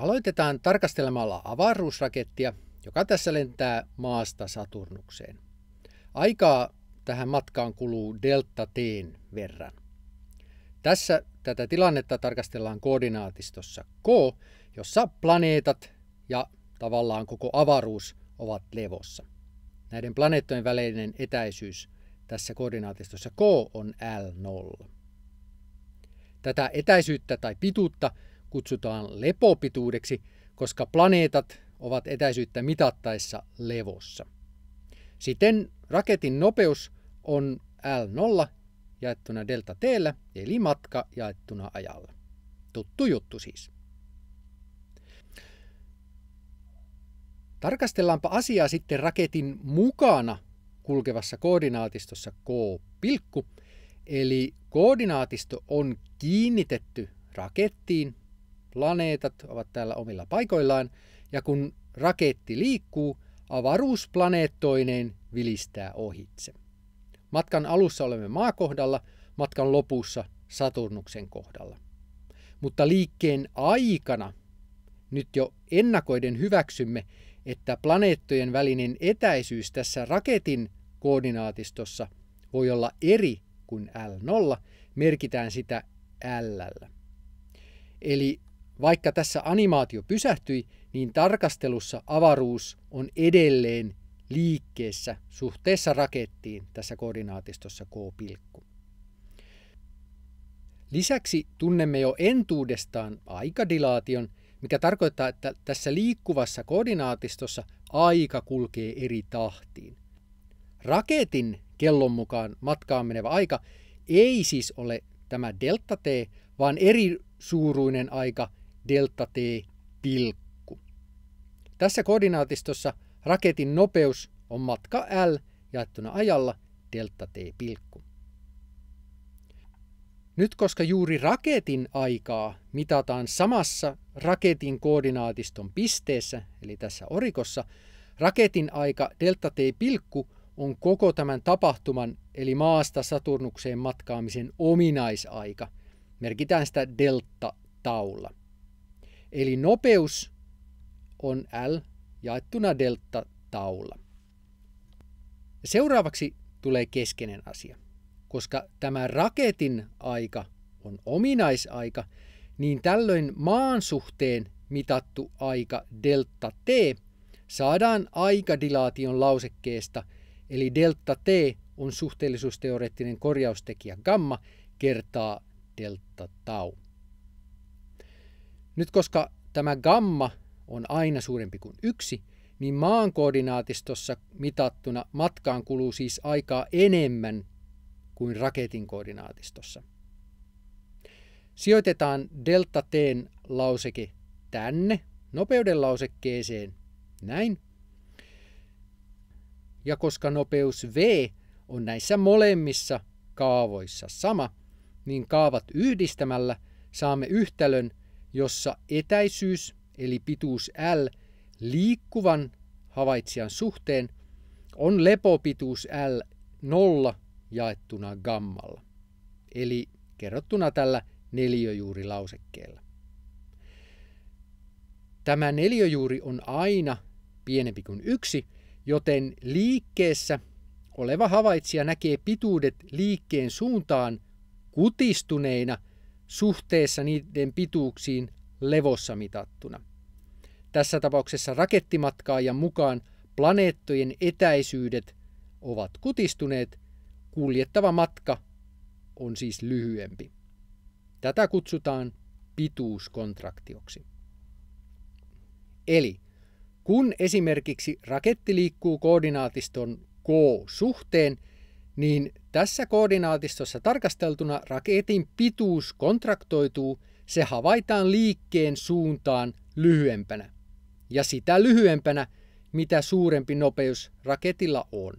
Aloitetaan tarkastelemalla avaruusrakettia, joka tässä lentää maasta Saturnukseen. Aikaa tähän matkaan kuluu delta t verran. Tässä tätä tilannetta tarkastellaan koordinaatistossa K, jossa planeetat ja tavallaan koko avaruus ovat levossa. Näiden planeettojen välinen etäisyys tässä koordinaatistossa K on L0. Tätä etäisyyttä tai pituutta – kutsutaan lepopituudeksi, koska planeetat ovat etäisyyttä mitattaessa levossa. Siten raketin nopeus on L0 jaettuna delta t eli matka jaettuna ajalla. Tuttu juttu siis. Tarkastellaanpa asiaa sitten raketin mukana kulkevassa koordinaatistossa K, pilkku, eli koordinaatisto on kiinnitetty rakettiin planeetat ovat täällä omilla paikoillaan, ja kun raketti liikkuu, avaruusplaneettoineen vilistää ohitse. Matkan alussa olemme maakohdalla, matkan lopussa Saturnuksen kohdalla. Mutta liikkeen aikana nyt jo ennakoiden hyväksymme, että planeettojen välinen etäisyys tässä raketin koordinaatistossa voi olla eri kuin L0, merkitään sitä L. Eli vaikka tässä animaatio pysähtyi, niin tarkastelussa avaruus on edelleen liikkeessä suhteessa rakettiin tässä koordinaatistossa K-pilkku. Lisäksi tunnemme jo entuudestaan aikadilaation, mikä tarkoittaa, että tässä liikkuvassa koordinaatistossa aika kulkee eri tahtiin. Raketin kellon mukaan matkaan menevä aika ei siis ole tämä delta t, vaan eri suuruinen aika – delta t pilkku. Tässä koordinaatistossa raketin nopeus on matka L jaettuna ajalla delta t pilkku. Nyt koska juuri raketin aikaa mitataan samassa raketin koordinaatiston pisteessä, eli tässä orikossa, raketin aika delta t pilkku on koko tämän tapahtuman eli maasta Saturnukseen matkaamisen ominaisaika. Merkitään sitä delta taulla. Eli nopeus on L jaettuna delta taulla. Seuraavaksi tulee keskeinen asia. Koska tämä raketin aika on ominaisaika, niin tällöin maan suhteen mitattu aika delta t saadaan aikadilaation lausekkeesta, eli delta t on suhteellisuusteoreettinen korjaustekijä gamma kertaa delta tau. Nyt koska tämä gamma on aina suurempi kuin yksi, niin maan koordinaatistossa mitattuna matkaan kuluu siis aikaa enemmän kuin raketin koordinaatistossa. Sijoitetaan delta t lauseke tänne nopeuden lausekkeeseen näin. Ja koska nopeus v on näissä molemmissa kaavoissa sama, niin kaavat yhdistämällä saamme yhtälön, jossa etäisyys eli pituus L liikkuvan havaitsijan suhteen on lepopituus L 0 jaettuna gammalla, eli kerrottuna tällä neliöjuurilausekkeella. Tämä neliöjuuri on aina pienempi kuin yksi, joten liikkeessä oleva havaitsija näkee pituudet liikkeen suuntaan kutistuneina – suhteessa niiden pituuksiin levossa mitattuna. Tässä tapauksessa rakettimatkaajan mukaan planeettojen etäisyydet ovat kutistuneet, kuljettava matka on siis lyhyempi. Tätä kutsutaan pituuskontraktioksi. Eli kun esimerkiksi raketti liikkuu koordinaatiston K-suhteen, niin tässä koordinaatistossa tarkasteltuna raketin pituus kontraktoituu, se havaitaan liikkeen suuntaan lyhyempänä. Ja sitä lyhyempänä, mitä suurempi nopeus raketilla on.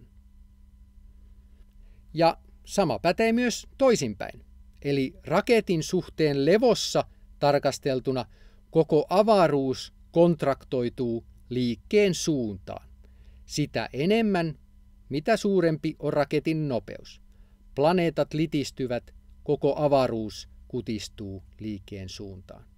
Ja sama pätee myös toisinpäin. Eli raketin suhteen levossa tarkasteltuna koko avaruus kontraktoituu liikkeen suuntaan. Sitä enemmän, mitä suurempi on raketin nopeus. Planeetat litistyvät, koko avaruus kutistuu liikkeen suuntaan.